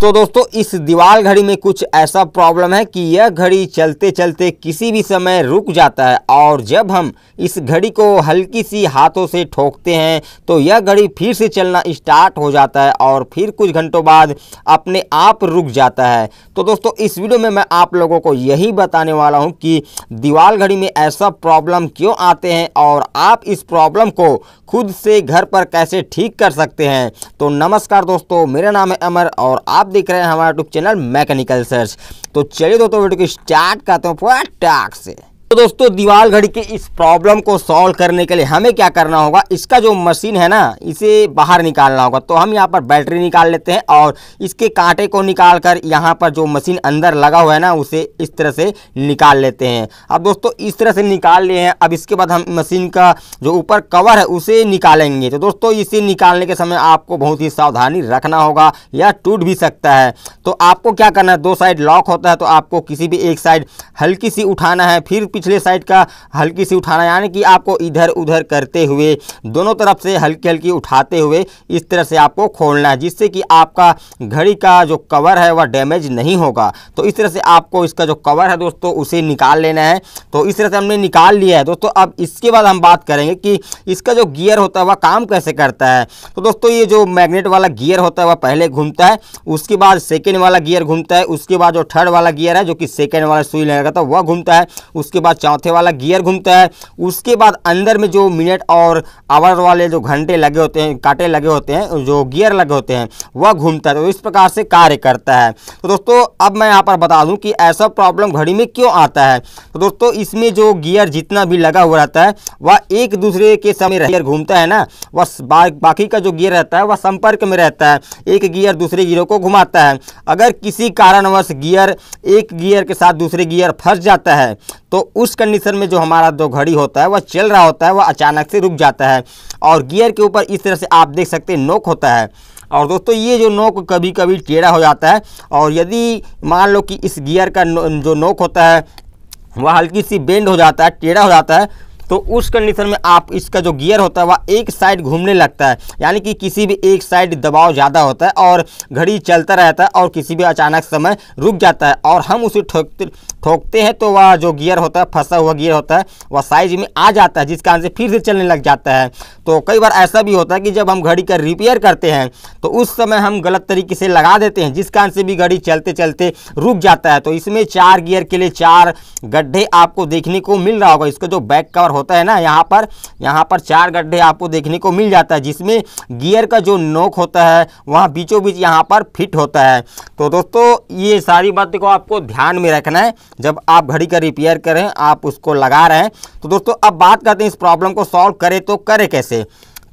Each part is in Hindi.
तो दोस्तों इस दीवार घड़ी में कुछ ऐसा प्रॉब्लम है कि यह घड़ी चलते चलते किसी भी समय रुक जाता है और जब हम इस घड़ी को हल्की सी हाथों से ठोकते हैं तो यह घड़ी फिर से चलना स्टार्ट हो जाता है और फिर कुछ घंटों बाद अपने आप रुक जाता है तो दोस्तों इस वीडियो में मैं आप लोगों को यही बताने वाला हूँ कि दीवार घड़ी में ऐसा प्रॉब्लम क्यों आते हैं और आप इस प्रॉब्लम को खुद से घर पर कैसे ठीक कर सकते हैं तो नमस्कार दोस्तों मेरा नाम है अमर और आप देख रहे हैं हमारा यूट्यूब चैनल मैकेनिकल सर्च तो चलिए दोस्तों वीडियो को स्टार्ट करते हैं फटाक से तो दोस्तों दीवाल घड़ी के इस प्रॉब्लम को सॉल्व करने के लिए हमें क्या करना होगा इसका जो मशीन है ना इसे बाहर निकालना होगा तो हम यहाँ पर बैटरी निकाल लेते हैं और इसके कांटे को निकाल कर यहाँ पर जो मशीन अंदर लगा हुआ है ना उसे इस तरह से निकाल लेते हैं अब दोस्तों इस तरह से निकाल लिए हैं अब इसके बाद हम मशीन का जो ऊपर कवर है उसे निकालेंगे तो दोस्तों इसे निकालने के समय आपको बहुत ही सावधानी रखना होगा या टूट भी सकता है तो आपको क्या करना है दो साइड लॉक होता है तो आपको किसी भी एक साइड हल्की सी उठाना है फिर पिछले साइड का हल्की सी उठाना यानी कि आपको इधर उधर करते हुए दोनों तरफ से हल्की हल्की उठाते हुए इस तरह से आपको खोलना है जिससे कि आपका घड़ी का जो कवर है वह डैमेज नहीं होगा तो इस तरह से आपको इसका जो कवर है दोस्तों उसे निकाल लेना है तो इस तरह से हमने निकाल लिया है दोस्तों अब इसके बाद हम बात करेंगे कि इसका जो गियर होता है वह काम कैसे करता है तो दोस्तों ये जो मैग्नेट वाला गियर होता है वह पहले घूमता है उसके बाद सेकेंड वाला गियर घूमता है उसके बाद जो थर्ड वाला गियर है जो कि सेकेंड वाला सुई लगा था वह घूमता है उसके बाद बाद चौथे वाला गियर घूमता है उसके बाद अंदर में जो मिनट और आवर वाले जो घंटे लगे होते हैं कांटे लगे होते हैं जो गियर लगे होते हैं वह घूमता है तो इस प्रकार से कार्य करता है तो दोस्तों अब मैं यहाँ पर बता दूँ कि ऐसा प्रॉब्लम घड़ी में क्यों आता है तो दोस्तों इसमें जो गियर जितना भी लगा हुआ रहता है वह एक दूसरे के समय गियर घूमता है ना वह बाकी का जो गियर रहता है वह संपर्क में रहता है एक गियर दूसरे गियरों को घुमाता है अगर किसी कारणवश गियर एक गियर के साथ दूसरे गियर फंस जाता है तो उस कंडीशन में जो हमारा दो घड़ी होता है वह चल रहा होता है वह अचानक से रुक जाता है और गियर के ऊपर इस तरह से आप देख सकते हैं नोक होता है और दोस्तों ये जो नोक कभी कभी टेढ़ा हो जाता है और यदि मान लो कि इस गियर का नो, जो नोक होता है वह हल्की सी बेंड हो जाता है टेढ़ा हो जाता है तो उस कंडीशन में आप इसका जो गियर होता है वह एक साइड घूमने लगता है यानी कि किसी भी एक साइड दबाव ज़्यादा होता है और घड़ी चलता रहता है और किसी भी अचानक समय रुक जाता है और हम उसे ठोकते ठोकते हैं तो वह जो गियर होता है फंसा हुआ गियर होता है वह साइज में आ जाता है जिस कारण से फिर से चलने लग जाता है तो कई बार ऐसा भी होता है कि जब हम घड़ी का रिपेयर करते हैं तो उस समय हम गलत तरीके से लगा देते हैं जिस कारण से भी घड़ी चलते चलते रुक जाता है तो इसमें चार गियर के लिए चार गड्ढे आपको देखने को मिल रहा होगा इसका जो बैक कवर होता है ना यहाँ पर यहाँ पर चार गड्ढे आपको देखने को मिल जाता है जिसमें गियर का जो नोक होता है वह बीचों बीच यहाँ पर फिट होता है तो दोस्तों ये सारी बातें को आपको ध्यान में रखना है जब आप घड़ी का रिपेयर करें आप उसको लगा रहे हैं तो दोस्तों अब बात करते हैं इस प्रॉब्लम को सॉल्व करें तो करें कैसे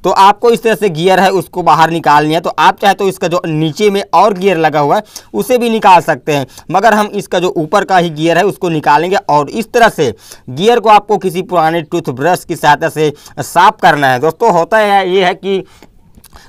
तो आपको इस तरह से गियर है उसको बाहर निकालनी है तो आप चाहे तो इसका जो नीचे में और गियर लगा हुआ है उसे भी निकाल सकते हैं मगर हम इसका जो ऊपर का ही गियर है उसको निकालेंगे और इस तरह से गियर को आपको किसी पुराने टूथब्रश की सहायता से साफ करना है दोस्तों होता है ये है कि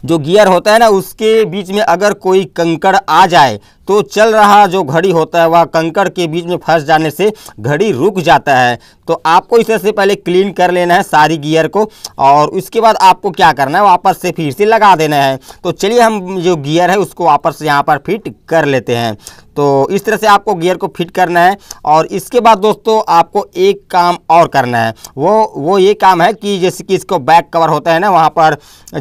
जो गियर होता है ना उसके बीच में अगर कोई कंकड़ आ जाए तो चल रहा जो घड़ी होता है वह कंकड़ के बीच में फंस जाने से घड़ी रुक जाता है तो आपको इसे से पहले क्लीन कर लेना है सारी गियर को और उसके बाद आपको क्या करना है वापस से फिर से लगा देना है तो चलिए हम जो गियर है उसको वापस यहाँ पर फिट कर लेते हैं तो इस तरह से आपको गियर को फिट करना है और इसके बाद दोस्तों आपको एक काम और करना है वो वो ये काम है कि जैसे कि इसको बैक कवर होता है ना वहाँ पर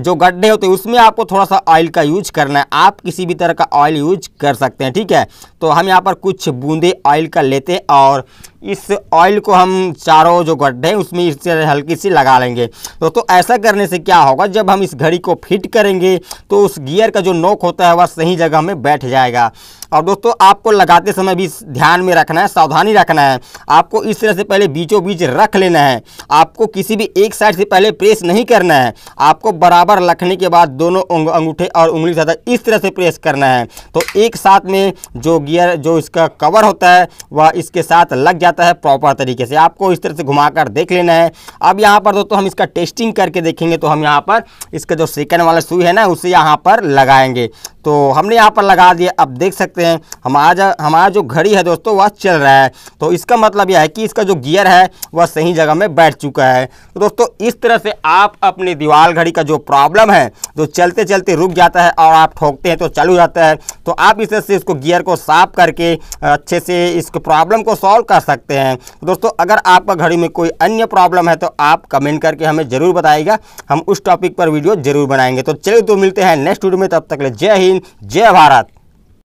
जो गड्ढे होते हैं उसमें आपको थोड़ा सा ऑयल का यूज करना है आप किसी भी तरह का ऑयल यूज कर सकते सकते हैं ठीक है तो हम यहाँ पर कुछ बूंदे ऑयल का लेते हैं और इस ऑयल को हम चारों जो गड्ढे हैं उसमें इस हल्की सी लगा लेंगे दोस्तों तो ऐसा करने से क्या होगा जब हम इस घड़ी को फिट करेंगे तो उस गियर का जो नोक होता है वह सही जगह में बैठ जाएगा और दोस्तों आपको लगाते समय भी ध्यान में रखना है सावधानी रखना है आपको इस तरह से पहले बीचों बीच रख लेना है आपको किसी भी एक साइड से पहले प्रेस नहीं करना है आपको बराबर रखने के बाद दोनों अंगूठे और उंगली से इस तरह से प्रेस करना है तो एक साथ में जो गियर जो इसका कवर होता है वह इसके साथ लग जाता है प्रॉपर तरीके से आपको इस तरह से कर देख लेना है अब यहाँ पर दोस्तों हम इसका टेस्टिंग करके देखेंगे तो हम यहाँ पर इसका जो सेकेंड वाला सुई है ना उसे यहाँ पर लगाएंगे तो हमने यहाँ पर लगा दिया अब देख सकते हैं हमारा हमारा जो घड़ी है दोस्तों वह चल रहा है तो इसका मतलब यह है कि इसका जो गियर है वह सही जगह में बैठ चुका है तो दोस्तों इस तरह से आप अपनी दीवार घड़ी का जो प्रॉब्लम है जो चलते चलते रुक जाता है और आप ठोकते हैं तो चालू जाता है तो आप इस तरह से इसको गियर को साफ करके अच्छे से इस प्रॉब्लम को सॉल्व कर सकते हैं तो दोस्तों अगर आपका घड़ी में कोई अन्य प्रॉब्लम है तो आप कमेंट करके हमें ज़रूर बताएगा हम उस टॉपिक पर वीडियो ज़रूर बनाएंगे तो चलिए तो मिलते हैं नेक्स्ट वीडियो में तब तक ले जय हिंद जय भारत